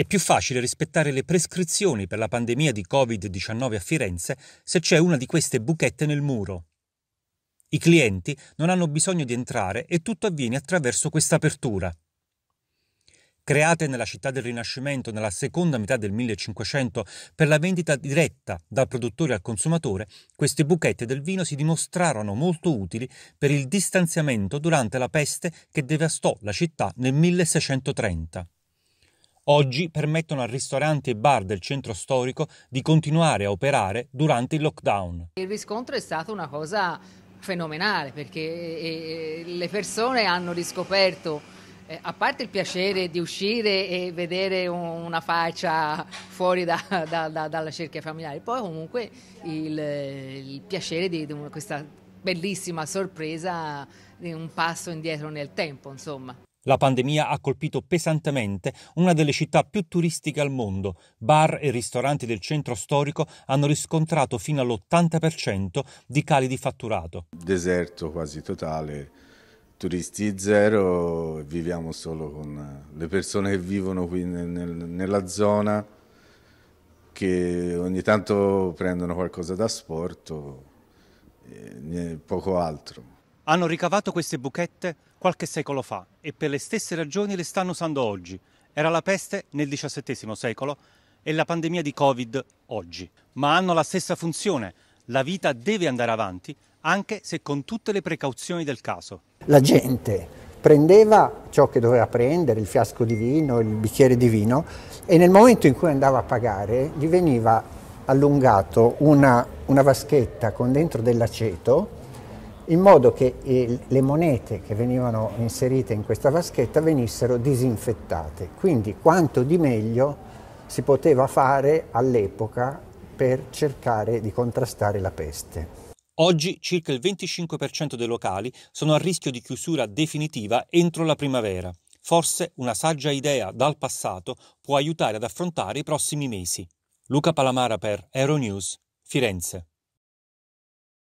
È più facile rispettare le prescrizioni per la pandemia di Covid-19 a Firenze se c'è una di queste buchette nel muro. I clienti non hanno bisogno di entrare e tutto avviene attraverso questa apertura. Create nella città del Rinascimento nella seconda metà del 1500 per la vendita diretta dal produttore al consumatore, queste buchette del vino si dimostrarono molto utili per il distanziamento durante la peste che devastò la città nel 1630 oggi permettono a ristoranti e bar del centro storico di continuare a operare durante il lockdown. Il riscontro è stato una cosa fenomenale perché eh, eh, le persone hanno riscoperto eh, a parte il piacere di uscire e vedere una faccia fuori da, da, da, dalla cerchia familiare, poi comunque il, il piacere di, di questa bellissima sorpresa di un passo indietro nel tempo, insomma. La pandemia ha colpito pesantemente una delle città più turistiche al mondo. Bar e ristoranti del centro storico hanno riscontrato fino all'80% di cali di fatturato. Deserto quasi totale, turisti zero, viviamo solo con le persone che vivono qui nel, nella zona, che ogni tanto prendono qualcosa da sport, eh, poco altro. Hanno ricavato queste buchette qualche secolo fa e per le stesse ragioni le stanno usando oggi. Era la peste nel XVII secolo e la pandemia di Covid oggi. Ma hanno la stessa funzione. La vita deve andare avanti anche se con tutte le precauzioni del caso. La gente prendeva ciò che doveva prendere, il fiasco di vino, il bicchiere di vino, e nel momento in cui andava a pagare gli veniva allungato una, una vaschetta con dentro dell'aceto in modo che eh, le monete che venivano inserite in questa vaschetta venissero disinfettate. Quindi quanto di meglio si poteva fare all'epoca per cercare di contrastare la peste. Oggi circa il 25% dei locali sono a rischio di chiusura definitiva entro la primavera. Forse una saggia idea dal passato può aiutare ad affrontare i prossimi mesi. Luca Palamara per Euronews, Firenze.